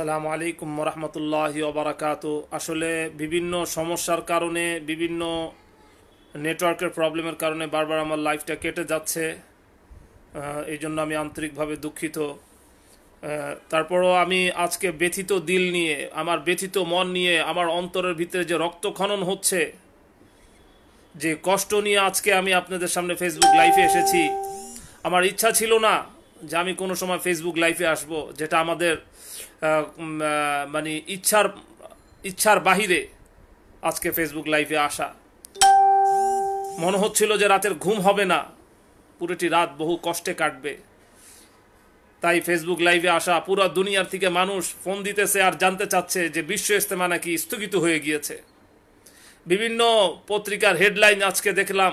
সালাম আলাইকুম রহমতুল্লাহি অবরাকাত আসলে বিভিন্ন সমস্যার কারণে বিভিন্ন নেটওয়ার্কের প্রবলেমের কারণে বারবার আমার লাইফটা কেটে যাচ্ছে এই জন্য আমি আন্তরিকভাবে দুঃখিত তারপরও আমি আজকে ব্যথিত দিল নিয়ে আমার ব্যথিত মন নিয়ে আমার অন্তরের ভিতরে যে রক্তখনন হচ্ছে যে কষ্ট নিয়ে আজকে আমি আপনাদের সামনে ফেসবুক লাইভে এসেছি আমার ইচ্ছা ছিল না যে আমি কোনো সময় ফেসবুক লাইভে আসব যেটা আমাদের মানে ইচ্ছার ইচ্ছার বাহিরে আজকে ফেসবুক লাইভে আসা মনে হচ্ছিল যে রাতের ঘুম হবে না পুরোটি রাত বহু কষ্টে কাটবে তাই ফেসবুক লাইভে আসা পুরো দুনিয়ার থেকে মানুষ ফোন দিতেছে আর জানতে চাচ্ছে যে বিশ্ব ইস্তেমা নাকি স্থগিত হয়ে গিয়েছে বিভিন্ন পত্রিকার হেডলাইন আজকে দেখলাম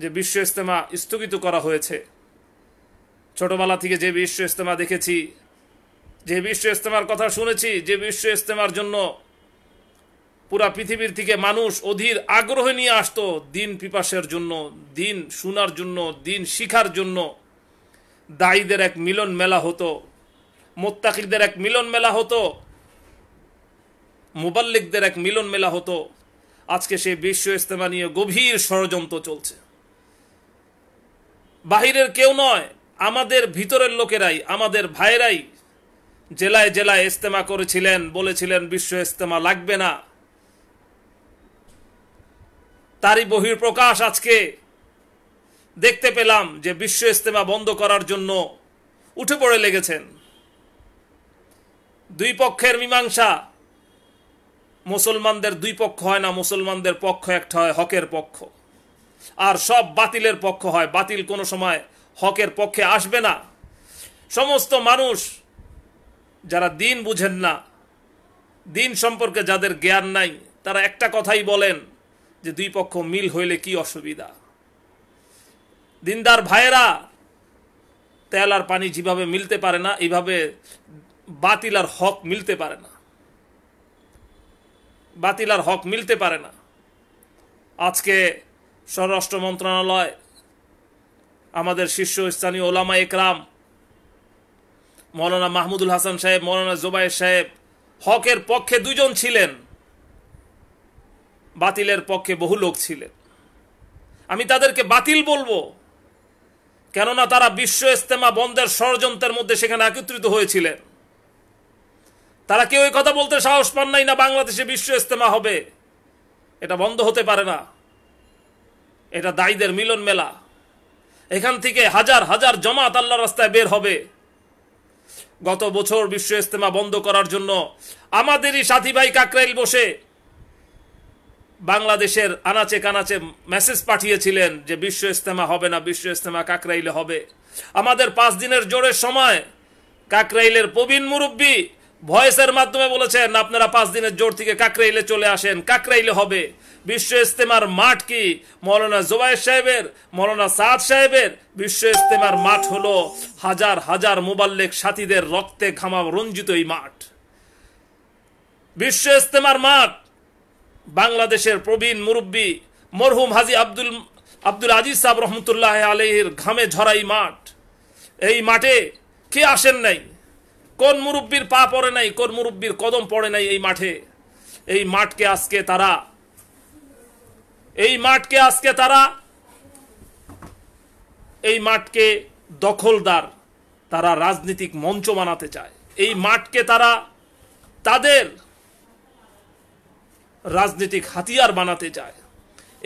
যে বিশ্ব ইস্তেমা স্থগিত করা হয়েছে ছোটবেলা থেকে যে বিশ্ব ইস্তেমা দেখেছি যে বিশ্ব ইজতেমার কথা শুনেছি যে বিশ্ব ইজতেমার জন্য পুরা পৃথিবীর থেকে মানুষ অধীর আগ্রহ নিয়ে আসতো দিন পিপাসের জন্য দিন শোনার জন্য দিন শিখার জন্য দায়ীদের এক মিলন মেলা হতো মোত্তাকিদের এক মিলন মেলা হতো মোবাল্লিকদের এক মিলন মেলা হতো আজকে সেই বিশ্ব ইজতেমা নিয়ে গভীর ষড়যন্ত্র চলছে বাহিরের কেউ নয় আমাদের ভিতরের লোকেরাই আমাদের ভাইরাই জেলায় জেলায় ইস্তেমা করেছিলেন বলেছিলেন বিশ্ব ইস্তেমা লাগবে না তারই বহির প্রকাশ আজকে দেখতে পেলাম যে বিশ্ব ইস্তেমা বন্ধ করার জন্য উঠে পড়ে লেগেছেন দুই পক্ষের মীমাংসা মুসলমানদের দুই পক্ষ হয় না মুসলমানদের পক্ষ একটা হয় হকের পক্ষ আর সব বাতিলের পক্ষ হয় বাতিল কোনো সময় হকের পক্ষে আসবে না সমস্ত মানুষ যারা দিন বুঝেন না দিন সম্পর্কে যাদের জ্ঞান নাই তারা একটা কথাই বলেন যে দুই পক্ষ মিল হইলে কি অসুবিধা দিনদার ভাইয়েরা তেল আর পানি যেভাবে মিলতে পারে না এইভাবে বাতিল আর হক মিলতে পারে না বাতিল আর হক মিলতে পারে না আজকে স্বরাষ্ট্র মন্ত্রণালয় আমাদের শীর্ষস্থানীয় ওলামা একরাম মৌলানা মাহমুদুল হাসান সাহেব মৌলানা জোবাই সাহেব হকের পক্ষে দুজন ছিলেন বাতিলের পক্ষে বহু লোক ছিলেন আমি তাদেরকে বাতিল বলবো কেননা তারা বিশ্ব ইস্তেমা বন্ধের ষড়যন্ত্রের মধ্যে সেখানে একত্রিত হয়েছিলেন তারা কেউ কথা বলতে সাহস পান নাই না বাংলাদেশে বিশ্ব ইস্তেমা হবে এটা বন্ধ হতে পারে না এটা দায়ীদের মিলন মেলা এখান থেকে হাজার হাজার জমাত আল্লাহ রাস্তায় বের হবে গত বছর বিশ্ব ইজতেমা বন্ধ করার জন্য আমাদেরই সাথী ভাই কাকরাইল বসে বাংলাদেশের আনাচে কানাচে মেসেজ পাঠিয়েছিলেন যে বিশ্ব ইজতেমা হবে না বিশ্ব ইজতেমা কাকরাইলে হবে আমাদের পাঁচ দিনের জোরের সময় কাকরাইলের প্রবীণ মুরব্বী ভয়েসের মাধ্যমে বলেছেন আপনারা পাঁচ দিনের জোর থেকে কাকরাইলে চলে আসেন কাকরাইলে হবে বিশ্ব ইস্তেমার মাঠ কি মৌলানা জোবায় সাহেবের মৌলানা সাদ সাহেবের বিশ্ব ইস্তেমার মাঠ হলো হাজার হাজার মোবাল্লেক সাথীদের রক্তে ঘামা রঞ্জিত এই মাঠ বিশ্ব ইস্তেমার মাঠ বাংলাদেশের প্রবীণ মুরব্বী মরহুম হাজি আব্দুল আব্দুল আজিজ সাহেব রহমতুল্লাহ আলহির ঘামে ঝরাই মাঠ এই মাঠে কে আসেন নাই কোন মুরব্বীর পা পড়ে নাই কোন মুরব্বীর কদম পড়ে নাই এই মাঠে এই মাঠকে আজকে তারা এই মাঠকে আজকে তারা এই মাঠকে দখলদার তারা রাজনৈতিক মঞ্চ বানাতে চায় এই মাঠকে তারা তাদের রাজনৈতিক হাতিয়ার বানাতে চায়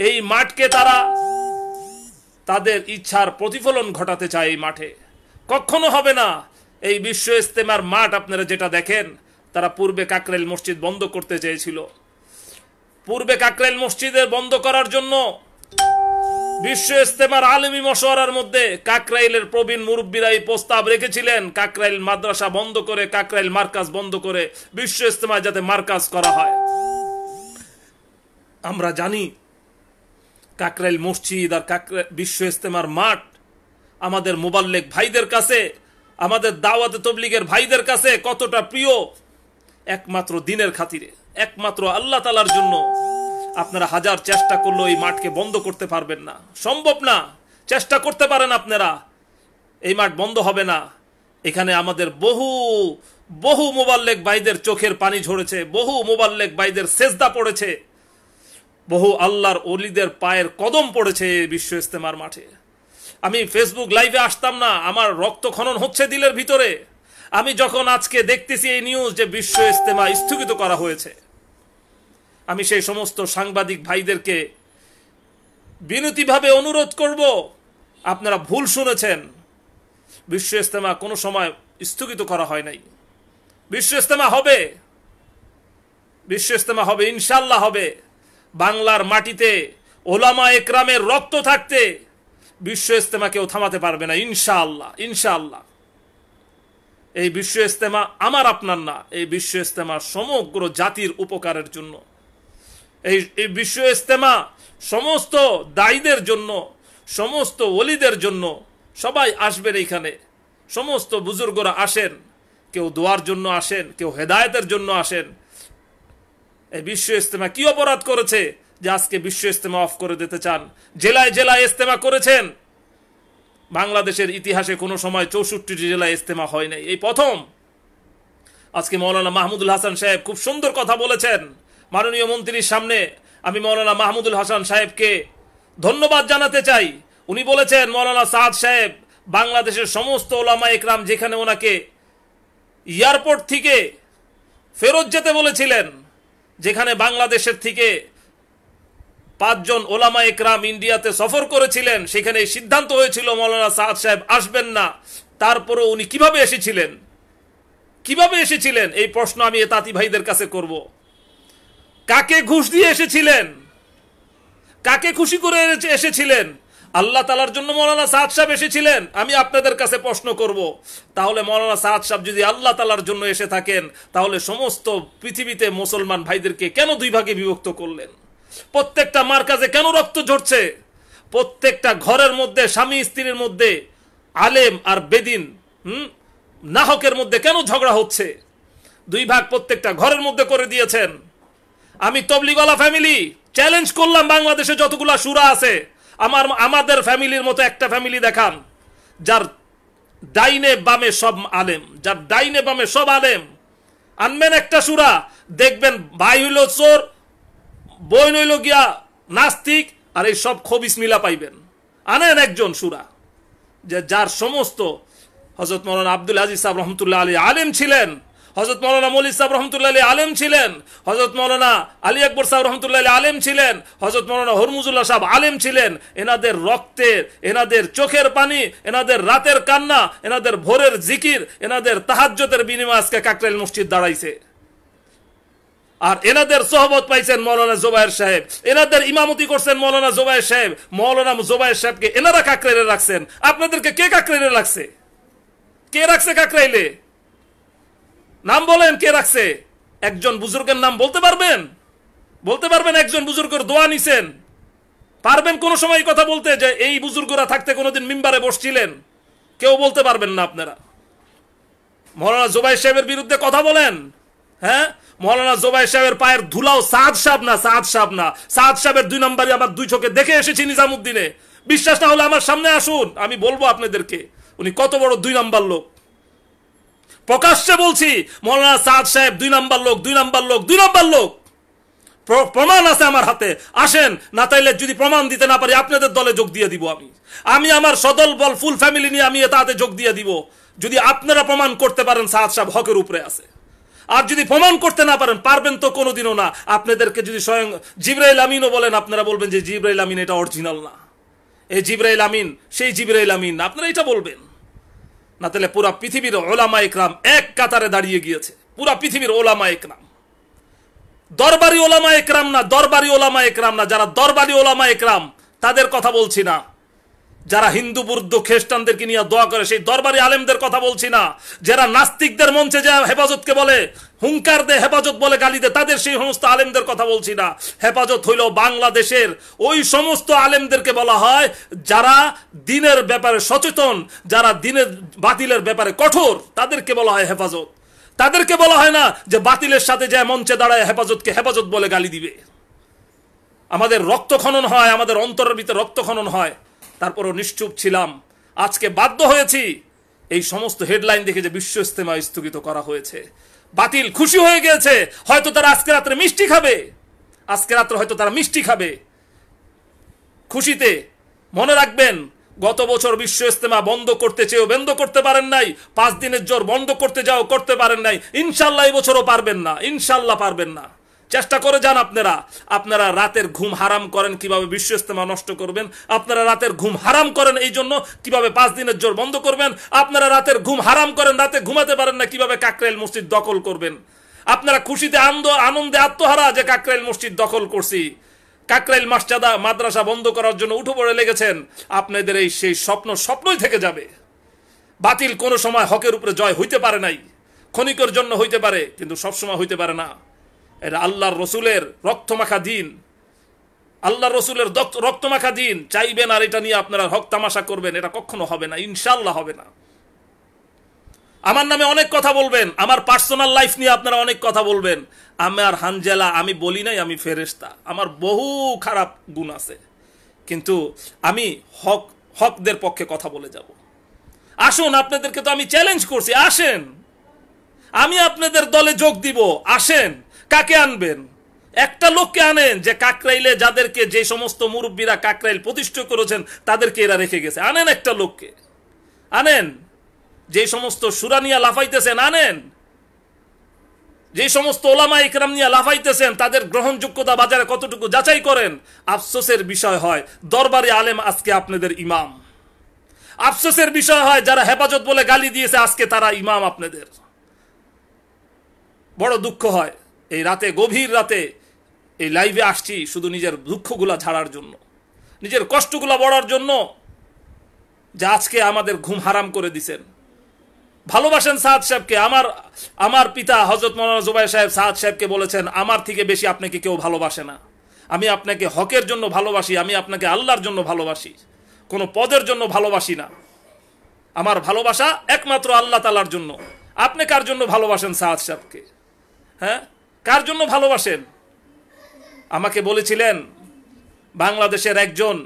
এই মাঠকে তারা তাদের ইচ্ছার প্রতিফলন ঘটাতে চায় এই মাঠে কখনো হবে না এই বিশ্ব ইস্তেমার মাঠ আপনারা যেটা দেখেন তারা পূর্বে কাকরেল মসজিদ বন্ধ করতে চেয়েছিল পূর্বে কাকরাইল মসজিদের বন্ধ করার জন্য বিশ্ব ইস্তেমার আলমী মশওয়ার মধ্যে কাকরাইলের প্রবীণ মুরব্বীরা এই প্রস্তাব রেখেছিলেন কাকরাইল মাদ্রাসা বন্ধ করে কাকরাইল মার্কাজ বন্ধ করে বিশ্ব ইস্তেমায় যাতে মার্কাজ করা হয় আমরা জানি কাকরাইল মসজিদ আর কাকরা বিশ্ব ইস্তেমার মাঠ আমাদের মোবাল্লেক ভাইদের কাছে আমাদের দাওয়াতে তবলিগের ভাইদের কাছে কতটা প্রিয় একমাত্র দিনের খাতিরে একমাত্র আল্লাহ তালার জন্য আপনারা হাজার চেষ্টা করলেও এই মাঠকে বন্ধ করতে পারবেন না সম্ভব না চেষ্টা করতে পারেন আপনারা এই মাঠ বন্ধ হবে না এখানে আমাদের বহু বহু মোবাল্লেক বাইদের চোখের পানি ঝরেছে বহু মোবাল্লেক বাইদের সেজদা পড়েছে বহু আল্লাহর অলিদের পায়ের কদম পড়েছে বিশ্ব ইস্তেমার মাঠে আমি ফেসবুক লাইভে আসতাম না আমার রক্ত খনন হচ্ছে দিলের ভিতরে আমি যখন আজকে দেখতেছি এই নিউজ যে বিশ্ব ইস্তেমা স্থগিত করা হয়েছে আমি সেই সমস্ত সাংবাদিক ভাইদেরকে বিনতিভাবে অনুরোধ করব আপনারা ভুল শুনেছেন বিশ্ব ইস্তেমা কোনো সময় স্থগিত করা হয় নাই বিশ্ব ইস্তেমা হবে বিশ্ব ইস্তেমা হবে ইনশাল্লাহ হবে বাংলার মাটিতে ওলামা একরামের রক্ত থাকতে বিশ্ব ইস্তেমা কেউ থামাতে পারবে না ইনশাআল্লাহ ইনশাআল্লাহ এই বিশ্ব ইস্তেমা আমার আপনার না এই বিশ্ব ইস্তেমা সমগ্র জাতির উপকারের জন্য এই এই বিশ্ব ইস্তেমা সমস্ত দায়ীদের জন্য সমস্ত ওলিদের জন্য সবাই আসবেন এইখানে সমস্ত বুজুর্গরা আসেন কেউ দোয়ার জন্য আসেন কেউ হেদায়তের জন্য আসেন এই বিশ্ব ইস্তেমা কি অপরাধ করেছে যে আজকে বিশ্ব ইস্তেমা অফ করে দিতে চান জেলায় জেলায় ইস্তেমা করেছেন বাংলাদেশের ইতিহাসে কোনো সময় চৌষট্টিটি জেলায় ইস্তেমা হয় নাই এই প্রথম আজকে মৌলানা মাহমুদুল হাসান সাহেব খুব সুন্দর কথা বলেছেন মাননীয় মন্ত্রীর সামনে আমি মৌলানা মাহমুদুল হাসান সাহেবকে ধন্যবাদ জানাতে চাই উনি বলেছেন মৌলানা সাদ সাহেব বাংলাদেশের সমস্ত ওলামা একরাম যেখানে ওনাকে এয়ারপোর্ট থেকে ফেরত যেতে বলেছিলেন যেখানে বাংলাদেশের থেকে পাঁচজন ওলামা একরাম ইন্ডিয়াতে সফর করেছিলেন সেখানে সিদ্ধান্ত হয়েছিল মৌলানা সাদ সাহেব আসবেন না তারপরও উনি কিভাবে এসেছিলেন কিভাবে এসেছিলেন এই প্রশ্ন আমি এ তাঁতি ভাইদের কাছে করবো কাকে ঘুষ দিয়ে এসেছিলেন কাকে খুশি করে এসেছিলেন আল্লাহ তালার জন্য মৌলানা সাদ সাহেব এসেছিলেন আমি আপনাদের কাছে প্রশ্ন করব তাহলে মৌলানা সাদ সাহেব যদি আল্লাহ তালার জন্য এসে থাকেন তাহলে সমস্ত পৃথিবীতে মুসলমান ভাইদেরকে কেন দুই ভাগে বিভক্ত করলেন প্রত্যেকটা মার কাছে কেন রক্ত ঝরছে প্রত্যেকটা ঘরের মধ্যে স্বামী স্ত্রীর মধ্যে আলেম আর বেদিন হুম নাহকের মধ্যে কেন ঝগড়া হচ্ছে দুই ভাগ প্রত্যেকটা ঘরের মধ্যে করে দিয়েছেন আমি তবলিগলা ফ্যামিলি চ্যালেঞ্জ করলাম বাংলাদেশে যতগুলা সুরা আছে আমার আমাদের ফ্যামিলির মতো একটা ফ্যামিলি দেখান যার ডাইনে বামে সব আলেম যার ডাইনে বামে সব আলেম আনবেন একটা সুরা দেখবেন ভাই হইল চোর বই নইল গিয়া নাস্তিক আর এই সব খবিস মিলা পাইবেন আনেন একজন সুরা যে যার সমস্ত হজরত মরান আব্দুল আজিজ সাহেব রহমতুল্লাহ আলী আলেম ছিলেন হজরত মৌলানা মলি সাহেব রহমতুল্লাহ আলেম ছিলেন হজরত মৌলানা আলী আকবর সাহেব রহমতুল্লাহ আলেম ছিলেন হজরত মৌলানা হরমুজুল্লাহ সাহেব আলেম ছিলেন এনাদের রক্তের এনাদের চোখের পানি এনাদের রাতের কান্না এনাদের ভোরের জিকির এনাদের তাহাজ্যতের বিনিময় আজকে কাকরাইল মসজিদ দাঁড়াইছে আর এনাদের সহবত পাইছেন মৌলানা জোবায়ের সাহেব এনাদের ইমামতি করছেন মৌলানা জোবায়ের সাহেব মৌলানা জোবায়ের সাহেবকে এনারা কাকরাইলে রাখছেন আপনাদেরকে কে কাকরাইলে রাখছে কে রাখছে কাকরাইলে নাম বলেন কে রাখছে একজন বুজুর্গের নাম বলতে পারবেন বলতে পারবেন একজন বুজুর্গর দোয়া নিছেন পারবেন কোনো সময় কথা বলতে যে এই বুজুর্গরা থাকতে কোনোদিন মিম্বারে বসছিলেন কেউ বলতে পারবেন না আপনারা মহারানা জোবাই সাহেবের বিরুদ্ধে কথা বলেন হ্যাঁ মহারানা জোবাই সাহেবের পায়ের ধুলাও সাদ সাহ না সাদ সাহ না সাদ সাহেবের দুই নম্বরই আমার দুই চোখে দেখে এসেছি নিজামুদ্দিনে বিশ্বাস না হলে আমার সামনে আসুন আমি বলবো আপনাদেরকে উনি কত বড় দুই নম্বর লোক প্রকাশ্যে বলছি মৌলানা সাদ সাহেব দুই নাম্বার লোক দুই নাম্বার লোক দুই নাম্বার লোক প্রমাণ আছে আমার হাতে আসেন না তাইলে যদি প্রমাণ দিতে না পারি আপনাদের দলে যোগ দিয়ে দিব আমি আমি আমার সদল বল ফুল ফ্যামিলি নিয়ে আমি এটাতে যোগ দিয়ে দিব যদি আপনারা প্রমাণ করতে পারেন সাদ সাহেব হকের উপরে আছে আর যদি প্রমাণ করতে না পারেন পারবেন তো কোনোদিনও না আপনাদেরকে যদি স্বয়ং জিব্রাইল আমিনও বলেন আপনারা বলবেন যে জিব্রাইল আমিন এটা অরিজিনাল না এই জিব্রাইল আমিন সেই জিব্রাইল আমিন আপনারা এটা বলবেন না তাহলে পুরা পৃথিবীর ওলামা ইকরাম এক কাতারে দাঁড়িয়ে গিয়েছে পুরা পৃথিবীর ওলামা ইকরাম দরবারি ওলামা একরাম না দরবারি ওলামা একরাম না যারা দরবারি ওলামা একরাম তাদের কথা বলছি না যারা হিন্দু বুদ্ধ খ্রিস্টানদেরকে নিয়ে দোয়া করে সেই দরবারি আলেমদের কথা বলছি না যারা নাস্তিকদের মঞ্চে যা হেফাজতকে বলে হুঙ্কার দে হেফাজত বলে গালি দে তাদের সেই সমস্ত আলেমদের কথা বলছি না হেফাজত হইল বাংলাদেশের ওই সমস্ত আলেমদেরকে বলা হয় যারা দিনের ব্যাপারে সচেতন যারা দিনের বাতিলের ব্যাপারে কঠোর তাদেরকে বলা হয় হেফাজত তাদেরকে বলা হয় না যে বাতিলের সাথে যায় মঞ্চে দাঁড়ায় হেফাজতকে হেফাজত বলে গালি দিবে আমাদের রক্ত খনন হয় আমাদের অন্তরের ভিতরে রক্ত খনন হয় তারপরও নিশ্চুপ ছিলাম আজকে বাধ্য হয়েছি এই সমস্ত হেডলাইন দেখে যে বিশ্ব ইস্তেমা স্থগিত করা হয়েছে বাতিল খুশি হয়ে গিয়েছে হয়তো তারা আজকে রাত্রে মিষ্টি খাবে আজকে রাত্রে হয়তো তারা মিষ্টি খাবে খুশিতে মনে রাখবেন গত বছর বিশ্ব ইস্তেমা বন্ধ করতে চেয়েও বন্ধ করতে পারেন নাই পাঁচ দিনের জ্বর বন্ধ করতে যাও করতে পারেন নাই ইনশাল্লাহ এই বছরও পারবেন না ইনশাল্লাহ পারবেন না চেষ্টা করে যান আপনারা আপনারা রাতের ঘুম হারাম করেন কিভাবে বিশ্ব ইস্তেমা নষ্ট করবেন আপনারা রাতের ঘুম হারাম করেন এই জন্য কিভাবে পাঁচ দিনের জোর বন্ধ করবেন আপনারা রাতের ঘুম হারাম করেন রাতে ঘুমাতে পারেন না কিভাবে কাকরাইল মসজিদ দখল করবেন আপনারা খুশিতে আনন্দ আনন্দে আত্মহারা যে কাকরাইল মসজিদ দখল করছি কাকরাইল মাসচাদা মাদ্রাসা বন্ধ করার জন্য উঠো পড়ে লেগেছেন আপনাদের এই সেই স্বপ্ন স্বপ্নই থেকে যাবে বাতিল কোনো সময় হকের উপরে জয় হইতে পারে নাই ক্ষণিকর জন্য হইতে পারে কিন্তু সবসময় হইতে পারে না এটা আল্লাহর রসুলের রক্তমাখা দিন আল্লাহ রসুলের রক্তমাখা দিন চাইবেন আর এটা নিয়ে আপনারা হক তামাশা করবেন এটা কখনো হবে না ইনশাল্লাহ হবে না আমার নামে অনেক কথা বলবেন আমার পার্সোনাল লাইফ নিয়ে আপনারা অনেক কথা বলবেন আমার হানজেলা আমি বলি নাই আমি ফেরেস্তা আমার বহু খারাপ গুণ আছে কিন্তু আমি হক হকদের পক্ষে কথা বলে যাব আসুন আপনাদেরকে তো আমি চ্যালেঞ্জ করছি আসেন আমি আপনাদের দলে যোগ দিব আসেন কাকে আনবেন একটা লোককে আনেন যে কাকরাইলে যাদেরকে যে সমস্ত মুরব্বীরা কাকরাইল প্রতিষ্ঠা করেছেন তাদেরকে এরা রেখে গেছে আনেন একটা লোককে আনেন যে সমস্ত সুরানিয়া লাফাইতেছেন আনেন যে সমস্ত ওলামা ইকরাম নিয়ে লাফাইতেছেন তাদের গ্রহণযোগ্যতা বাজারে কতটুকু যাচাই করেন আফসোসের বিষয় হয় দরবারে আলেম আজকে আপনাদের ইমাম আফসোসের বিষয় হয় যারা হেফাজত বলে গালি দিয়েছে আজকে তারা ইমাম আপনাদের বড় দুঃখ হয় এই রাতে গভীর রাতে এই লাইভে আসছি শুধু নিজের দুঃখগুলা ঝাড়ার জন্য নিজের কষ্টগুলা বড়ার জন্য যে আজকে আমাদের ঘুম হারাম করে দিছেন ভালোবাসেন সাদ সাহেবকে আমার আমার পিতা হজরত মৌলানা জুবাই সাহেব সাদ সাহেবকে বলেছেন আমার থেকে বেশি আপনাকে কেউ ভালোবাসে না আমি আপনাকে হকের জন্য ভালোবাসি আমি আপনাকে আল্লাহর জন্য ভালোবাসি কোনো পদের জন্য ভালোবাসি না আমার ভালোবাসা একমাত্র আল্লাহ তালার জন্য আপনি কার জন্য ভালোবাসেন সাদ সাহেবকে হ্যাঁ কার জন্য ভালোবাসেন আমাকে বলেছিলেন বাংলাদেশের একজন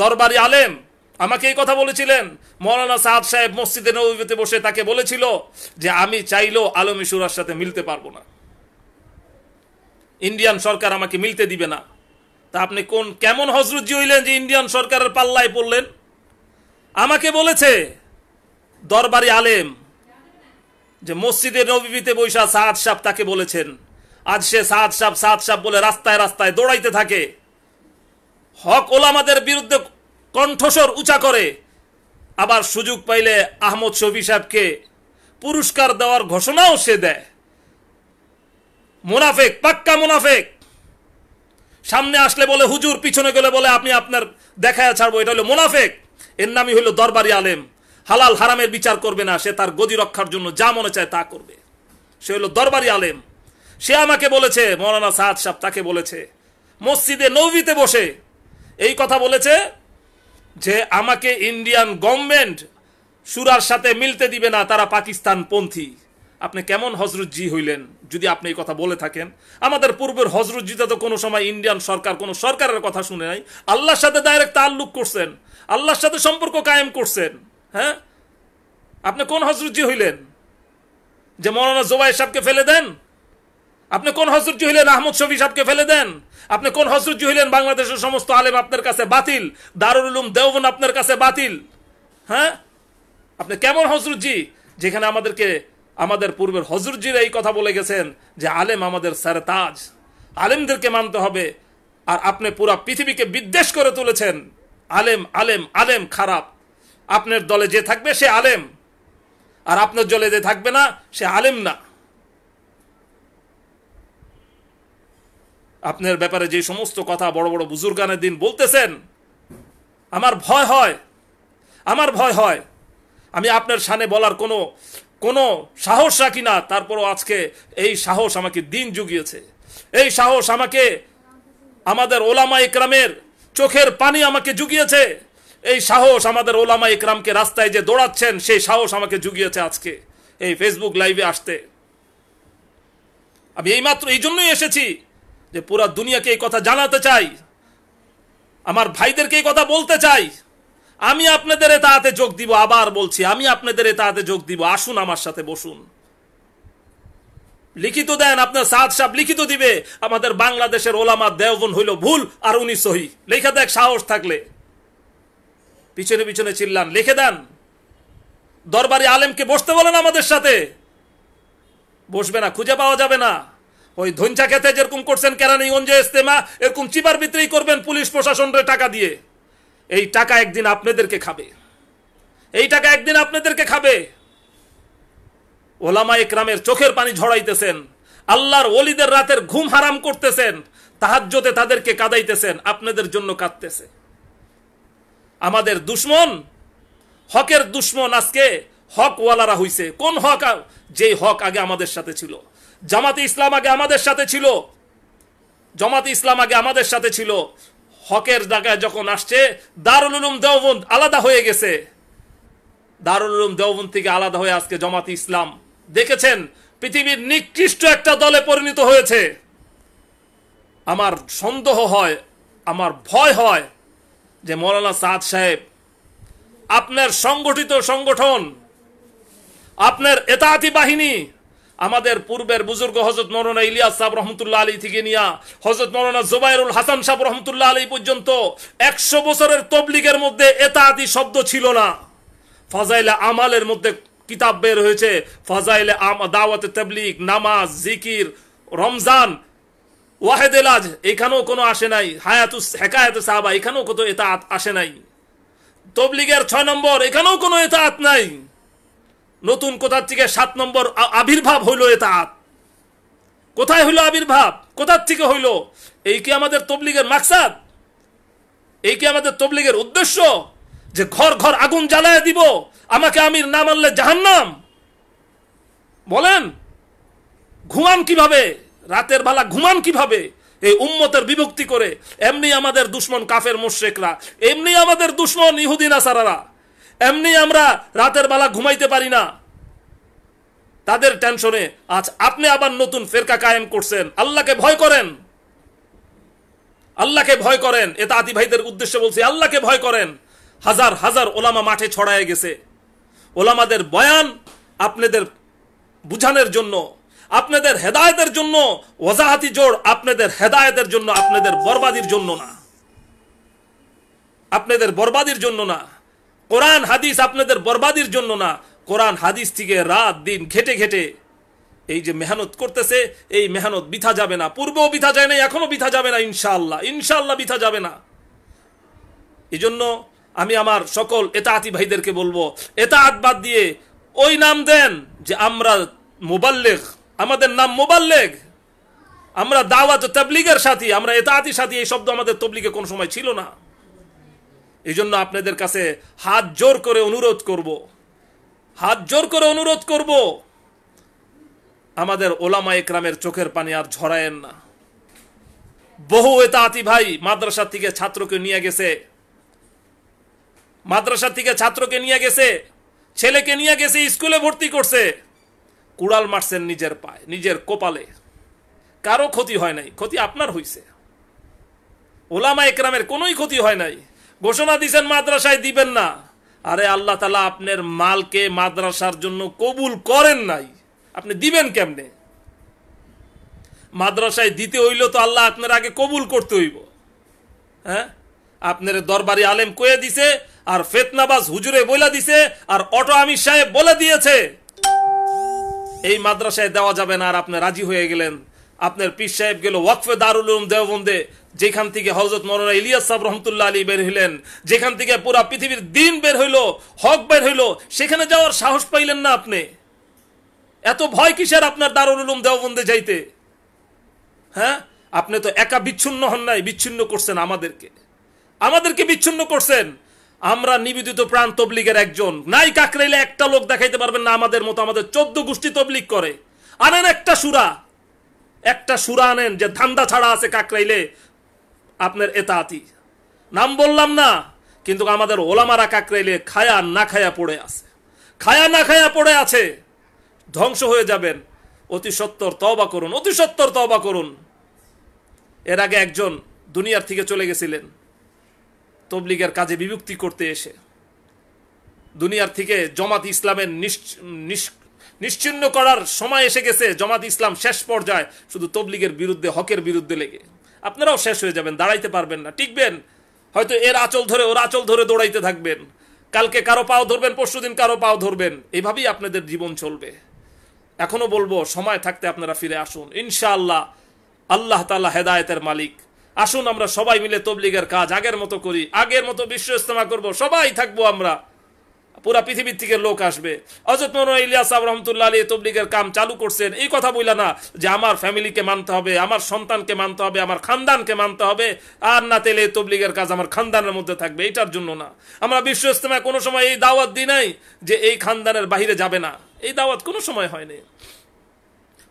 দরবারি আলেম আমাকে এই কথা বলেছিলেন মৌলানা সাদ সাহেব মসজিদে নবীতে বসে তাকে বলেছিল যে আমি চাইলেও আলম ইসুরার সাথে মিলতে পারবো না ইন্ডিয়ান সরকার আমাকে মিলতে দিবে না তা আপনি কোন কেমন হজরতজি হইলেন যে ইন্ডিয়ান সরকারের পাল্লায় পড়লেন আমাকে বলেছে দরবারি আলেম যে মসজিদের নবীবিতে বৈশা সাদ সাপ তাকে বলেছেন আজ সে সাদ সাপ সাদ সাপ বলে রাস্তায় রাস্তায় দৌড়াইতে থাকে হক ওলামাদের বিরুদ্ধে কণ্ঠস্বর উঁচা করে আবার সুযোগ পাইলে আহমদ শফি সাহেবকে পুরস্কার দেওয়ার ঘোষণাও সে দেয় মুনাফেক পাক্কা মুনাফেক সামনে আসলে বলে হুজুর পিছনে গেলে বলে আপনি আপনার দেখায় ছাড়বো এটা হলো মুনাফেক এর নামই হলো দরবারি আলেম হালাল হারামের বিচার করবে না সে তার গদি রক্ষার জন্য যা মনে চায় তা করবে সে হলো দরবারি আলেম সে আমাকে বলেছে মৌলানা সাদ সাহ তাকে বলেছে মসজিদে নৌবিতে বসে এই কথা বলেছে যে আমাকে ইন্ডিয়ান গভর্নমেন্ট সুরার সাথে মিলতে দিবে না তারা পাকিস্তান পন্থী আপনি কেমন হজরতজি হইলেন যদি আপনি এই কথা বলে থাকেন আমাদের পূর্বের হজরতজিতে তো কোনো সময় ইন্ডিয়ান সরকার কোনো সরকারের কথা শুনে নাই আল্লাহর সাথে ডাইরেক্ট তাল্লুক করছেন আল্লাহর সাথে সম্পর্ক কায়েম করছেন হ্যাঁ আপনি কোন হজরতি হইলেন যে মৌলানা জোবাই সাহেবকে ফেলে দেন আপনি কোন হজরতি হইলেন আহমদ শফি সাহেবকে ফেলে দেন আপনি কোন হজরতি হইলেন বাংলাদেশের সমস্ত আলেম আপনার কাছে বাতিল দারুল উলুম দেওবন আপনার কাছে বাতিল হ্যাঁ আপনি কেমন হজরতজি যেখানে আমাদেরকে আমাদের পূর্বের হজরতজিরা এই কথা বলে গেছেন যে আলেম আমাদের স্যার তাজ আলেমদেরকে মানতে হবে আর আপনি পুরা পৃথিবীকে বিদ্বেষ করে তুলেছেন আলেম আলেম আলেম খারাপ আপনার দলে যে থাকবে সে আলেম আর আপনার জলে যে থাকবে না সে আলেম না আপনার ব্যাপারে যে সমস্ত কথা বড় বড় বুজুর্গানের দিন বলতেছেন আমার ভয় হয় আমার ভয় হয় আমি আপনার সানে বলার কোনো কোনো সাহস রাখি না তারপরও আজকে এই সাহস আমাকে দিন জুগিয়েছে এই সাহস আমাকে আমাদের ওলামা ইকরামের চোখের পানি আমাকে জুগিয়েছে এই সাহস আমাদের ওলামা ইকরামকে রাস্তায় যে দৌড়াচ্ছেন সেই সাহস আমাকে জুগিয়েছে আজকে এই ফেসবুক লাইভে আসতে আমি এইমাত্র এই জন্যই এসেছি যে পুরা দুনিয়াকে এই কথা জানাতে চাই আমার ভাইদেরকে এই কথা বলতে চাই আমি আপনাদের এতাহাতে যোগ দিব আবার বলছি আমি আপনাদের এতাহাতে যোগ দিব আসুন আমার সাথে বসুন লিখিত দেন আপনার সাদ সাহ লিখিত দিবে আমাদের বাংলাদেশের ওলামা দেওবন হইল ভুল আর উনি সহি লেখা দেখ সাহস থাকলে পিছনে পিছনে চিল্লান লিখে দেন দরবারি আলেমকে বসতে বলেন আমাদের সাথে বসবে না খুঁজে পাওয়া যাবে না ওই ধনচা খেতে যেরকম করছেন কেরানি কেরানীগঞ্জে ইস্তেমা এরকম চিপার বিক্রি করবেন পুলিশ প্রশাসনের টাকা দিয়ে এই টাকা একদিন আপনাদেরকে খাবে এই টাকা একদিন আপনাদেরকে খাবে ওলামা একরামের চোখের পানি ঝড়াইতেছেন আল্লাহর ওলিদের রাতের ঘুম হারাম করতেছেন তাহাজ্যতে তাদেরকে কাদাইতেছেন আপনাদের জন্য কাঁদতেছে আমাদের দুশ্মন হকের দুশ্মন আজকে হকওয়ালারা হইছে কোন হক যেই হক আগে আমাদের সাথে ছিল জামাতে ইসলাম আগে আমাদের সাথে ছিল জামাতে ইসলাম আগে আমাদের সাথে ছিল হকের জায়গায় যখন আসছে দারুল উলুম দেওবন্দ আলাদা হয়ে গেছে দারুল উলুম দেওবন্দ থেকে আলাদা হয়ে আজকে জমাতে ইসলাম দেখেছেন পৃথিবীর নিকৃষ্ট একটা দলে পরিণত হয়েছে আমার সন্দেহ হয় আমার ভয় হয় যে মৌলানা সাদ সাহেব আপনার সংগঠিত সংগঠন আপনার এতাতি বাহিনী আমাদের পূর্বের বুজুর্গ হজরত মৌলানা ইলিয়াস সাহ রহমতুল্লাহ আলী থেকে নিয়া হজরত মৌলানা জোবাইরুল হাসান সাহ রহমতুল্লাহ আলী পর্যন্ত একশো বছরের তবলিগের মধ্যে এতাতি শব্দ ছিল না ফাজাইলা আমালের মধ্যে কিতাব বের হয়েছে ফাজাইলে দাওয়াতে তবলিগ নামাজ জিকির রমজান ওয়াহেদ এলাজ এখানেও কোনো আসে নাই হায়াতু হেকায়াত সাহাবা এখানেও কত এটা আসে নাই তবলিগের ছয় নম্বর এখানেও কোনো আত নাই নতুন কোথার থেকে সাত নম্বর আবির্ভাব হইল আত কোথায় হইল আবির্ভাব কোথার থেকে হইল এই কি আমাদের তবলিগের মাকসাদ এই কি আমাদের তবলিগের উদ্দেশ্য যে ঘর ঘর আগুন জ্বালায় দিব আমাকে আমির না মানলে জাহান্নাম বলেন ঘুমান কিভাবে রাতের বেলা ঘুমান কিভাবে এই উম্মতের বিভক্তি করে এমনি আমাদের দুশ্মন কাফের মোশেকরা এমনি আমাদের দুশ্মন ইহুদিন আসারারা এমনি আমরা রাতের বেলা ঘুমাইতে পারি না তাদের টেনশনে আজ আপনি আবার নতুন ফেরকা কায়েম করছেন আল্লাহকে ভয় করেন আল্লাহকে ভয় করেন এটা আতি ভাইদের উদ্দেশ্যে বলছি আল্লাহকে ভয় করেন হাজার হাজার ওলামা মাঠে ছড়ায় গেছে ওলামাদের বয়ান আপনাদের বুঝানোর জন্য আপনাদের হেদায়তের জন্য ওজাহাতি জোর আপনাদের হেদায়তের জন্য আপনাদের বরবাদির জন্য না আপনাদের বরবাদির জন্য না কোরআন হাদিস আপনাদের বরবাদির জন্য না কোরআন হাদিস থেকে রাত দিন ঘেটে ঘেটে এই যে মেহনত করতেছে এই মেহনত বিথা যাবে না পূর্বেও বিথা যায় না এখনও বিথা যাবে না ইনশাআল্লাহ ইনশাআল্লাহ বিথা যাবে না এই জন্য আমি আমার সকল এতাহাতি ভাইদেরকে বলবো এতাহাত বাদ দিয়ে ওই নাম দেন যে আমরা মোবাল্লেখ আমাদের নাম মোবাল্লেগ আমরা দাওয়াত তাবলিগের সাথী আমরা এতাতি সাথী এই শব্দ আমাদের তবলিগে কোন সময় ছিল না এই জন্য আপনাদের কাছে হাত জোর করে অনুরোধ করব হাত জোর করে অনুরোধ করব আমাদের ওলামা একরামের চোখের পানি আর ঝরায়েন না বহু এতাতি ভাই মাদ্রাসা থেকে ছাত্রকে নিয়ে গেছে মাদ্রাসা থেকে ছাত্রকে নিয়ে গেছে ছেলেকে নিয়ে গেছে স্কুলে ভর্তি করছে কুড়াল মারছেন নিজের পায়ে নিজের কপালে কারো ক্ষতি হয় নাই ক্ষতি আপনার হইছে ওলামা একরামের কোনোই ক্ষতি হয় নাই ঘোষণা দিছেন মাদ্রাসায় দিবেন না আরে আল্লাহ তালা আপনার মালকে মাদ্রাসার জন্য কবুল করেন নাই আপনি দিবেন কেমনে মাদ্রাসায় দিতে হইল তো আল্লাহ আপনার আগে কবুল করতে হইব হ্যাঁ আপনার দরবারি আলেম কয়ে দিছে আর ফেতনাবাজ হুজুরে বলে দিছে আর অটো আমির সাহেব বলে দিয়েছে এই মাদ্রাসায় দেওয়া যাবে না আর আপনি রাজি হয়ে গেলেন আপনার পীর সাহেব গেল ওয়াকফে দারুল দেওবন্দে যেখান থেকে হজরত মরোনা ইলিয়াস সাহ রহমতুল্লাহ আলী বের হইলেন যেখান থেকে পুরা পৃথিবীর দিন বের হইল হক বের হইল সেখানে যাওয়ার সাহস পাইলেন না আপনি এত ভয় কিসের আপনার দারুল উলুম দেওবন্দে যাইতে হ্যাঁ আপনি তো একা বিচ্ছিন্ন হন নাই বিচ্ছিন্ন করছেন আমাদেরকে আমাদেরকে বিচ্ছিন্ন করছেন আমরা নিবেদিত প্রাণ তবলিগের একজন নাই কাকরাইলে একটা লোক দেখাইতে পারবেন না আমাদের মতো আমাদের চোদ্দ গোষ্ঠী তবলিগ করে আনেন একটা সুরা একটা সুরা আনেন যে ধান্দা ছাড়া আছে কাকরাইলে আপনার এতাতি নাম বললাম না কিন্তু আমাদের ওলামারা কাকরাইলে খায়া না খায়া পড়ে আছে খায়া না খায়া পড়ে আছে ধ্বংস হয়ে যাবেন অতি সত্তর তবা করুন অতি সত্তর তবা করুন এর আগে একজন দুনিয়ার থেকে চলে গেছিলেন তবলিগের কাজে বিভক্তি করতে এসে দুনিয়ার থেকে জমাত ইসলামের নিশ্চিন্ন করার সময় এসে গেছে জমাত ইসলাম শেষ পর্যায়ে শুধু তবলিগের বিরুদ্ধে হকের বিরুদ্ধে লেগে আপনারাও শেষ হয়ে যাবেন দাঁড়াইতে পারবেন না টিকবেন হয়তো এর আঁচল ধরে ওর আঁচল ধরে দৌড়াইতে থাকবেন কালকে কারো পাও ধরবেন পরশু দিন কারো পাও ধরবেন এইভাবেই আপনাদের জীবন চলবে এখনো বলবো সময় থাকতে আপনারা ফিরে আসুন ইনশাআল্লাহ আল্লাহ তালা হেদায়তের মালিক আসুন আমরা সবাই মিলে তবলিগের কাজ আগের মতো করি আগের মতো বিশ্ব ইস্তেমা করবো সবাই থাকবো আমরা পুরা পৃথিবীর থেকে লোক আসবে অজত মনোয়া ইলিয়াস রহমতুল্লাহ আলী তবলিগের কাম চালু করছেন এই কথা বললা না যে আমার ফ্যামিলিকে মানতে হবে আমার সন্তানকে মানতে হবে আমার খানদানকে মানতে হবে আর না তেলে তবলিগের কাজ আমার খানদানের মধ্যে থাকবে এটার জন্য না আমরা বিশ্ব ইস্তেমায় কোনো সময় এই দাওয়াত দিই নাই যে এই খানদানের বাহিরে যাবে না এই দাওয়াত কোনো সময় হয়নি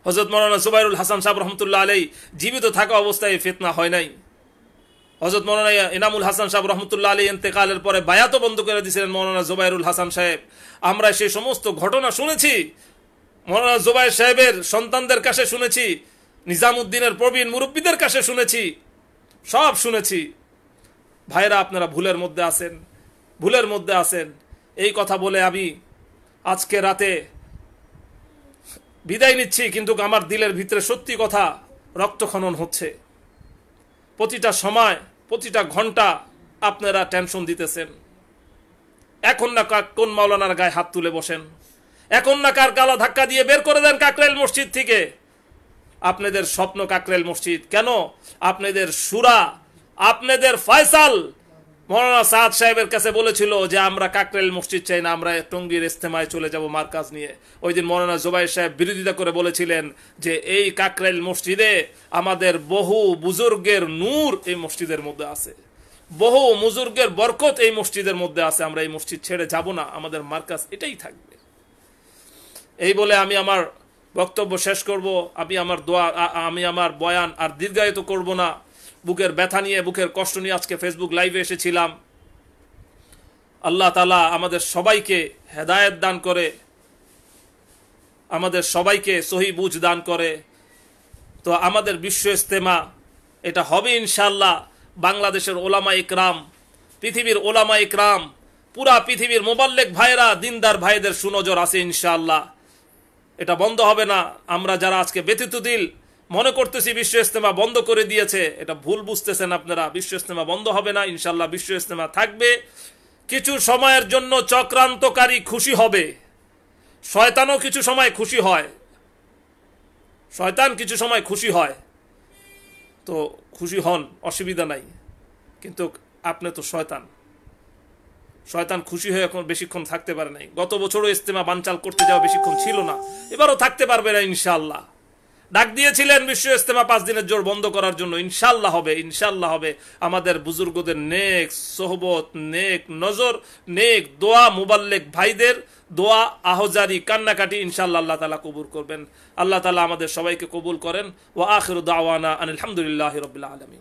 হজরত মৌলানা সুবাইরুল হাসান সাহেব রহমতুল্লাহ আলাই জীবিত থাকা অবস্থায় ফেতনা হয় নাই হজরত মৌলানা এনামুল হাসান সাহেব রহমতুল্লাহ আলী এতেকালের পরে বায়াত বন্ধ করে দিয়েছিলেন মৌলানা জোবাইরুল হাসান সাহেব আমরা সেই সমস্ত ঘটনা শুনেছি মৌলানা জুবাইর সাহেবের সন্তানদের কাছে শুনেছি নিজামুদ্দিনের প্রবীণ মুরব্বীদের কাছে শুনেছি সব শুনেছি ভাইরা আপনারা ভুলের মধ্যে আছেন ভুলের মধ্যে আছেন এই কথা বলে আমি আজকে রাতে বিদায় নিচ্ছি কিন্তু আমার দিলের ভিতরে সত্যি কথা রক্তখনন হচ্ছে প্রতিটা সময় প্রতিটা ঘন্টা আপনারা টেনশন দিতেছেন এখন না কাক কোন মাওলানার গায়ে হাত তুলে বসেন এখন না কার গালা ধাক্কা দিয়ে বের করে দেন কাকরাইল মসজিদ থেকে আপনাদের স্বপ্ন কাকরাইল মসজিদ কেন আপনাদের সুরা আপনাদের ফয়সাল মৌলানা সাদ সাহেবের কাছে বলেছিল যে আমরা কাকরেল মসজিদ চাই না আমরা টঙ্গীর ইস্তেমায় চলে যাব মার্কাজ নিয়ে ওই দিন মৌলানা জোবাই সাহেব বিরোধিতা করে বলেছিলেন যে এই কাকরেল মসজিদে আমাদের বহু বুজুর্গের নূর এই মসজিদের মধ্যে আছে বহু মুজুর্গের বরকত এই মসজিদের মধ্যে আছে আমরা এই মসজিদ ছেড়ে যাব না আমাদের মার্কাজ এটাই থাকবে এই বলে আমি আমার বক্তব্য শেষ করব আমি আমার দোয়া আমি আমার বয়ান আর দীর্ঘায়িত করব না বুকের ব্যথা নিয়ে বুকের কষ্ট নিয়ে আজকে ফেসবুক লাইভে এসেছিলাম আল্লাহ তালা আমাদের সবাইকে হেদায়ত দান করে আমাদের সবাইকে সহি বুঝ দান করে তো আমাদের বিশ্ব ইস্তেমা এটা হবে ইনশাল্লাহ বাংলাদেশের ওলামা ইকরাম পৃথিবীর ওলামা ইকরাম পুরা পৃথিবীর মোবাল্লেক ভাইরা দিনদার ভাইদের সুনজর আছে ইনশাল্লাহ এটা বন্ধ হবে না আমরা যারা আজকে ব্যতীত দিল মনে করতেছি বিশ্ব ইস্তেমা বন্ধ করে দিয়েছে এটা ভুল বুঝতেছেন আপনারা বিশ্ব ইস্তেমা বন্ধ হবে না ইনশাল্লাহ বিশ্ব ইস্তেমা থাকবে কিছু সময়ের জন্য চক্রান্তকারী খুশি হবে শয়তানও কিছু সময় খুশি হয় শয়তান কিছু সময় খুশি হয় তো খুশি হন অসুবিধা নাই কিন্তু আপনি তো শয়তান শয়তান খুশি হয়ে এখন বেশিক্ষণ থাকতে পারে নাই গত বছরও ইস্তেমা বানচাল করতে যাওয়া বেশিক্ষণ ছিল না এবারও থাকতে পারবে না ইনশাল্লাহ ডাক দিয়েছিলেন বিশ্ব ইস্তেমা পাঁচ দিনের জোর বন্ধ করার জন্য ইনশাল্লাহ হবে ইনশাল্লাহ হবে আমাদের বুজুর্গদের নেক সোহবত নেক নজর নেক দোয়া মুবাল্লেক ভাইদের দোয়া আহজারি কান্নাকাটি ইনশাল্লাহ আল্লাহ তালা কবুল করবেন আল্লাহ তালা আমাদের সবাইকে কবুল করেন ও আখরুদ্দাওয়ানা দাওয়ানা রবিল্লা আলমী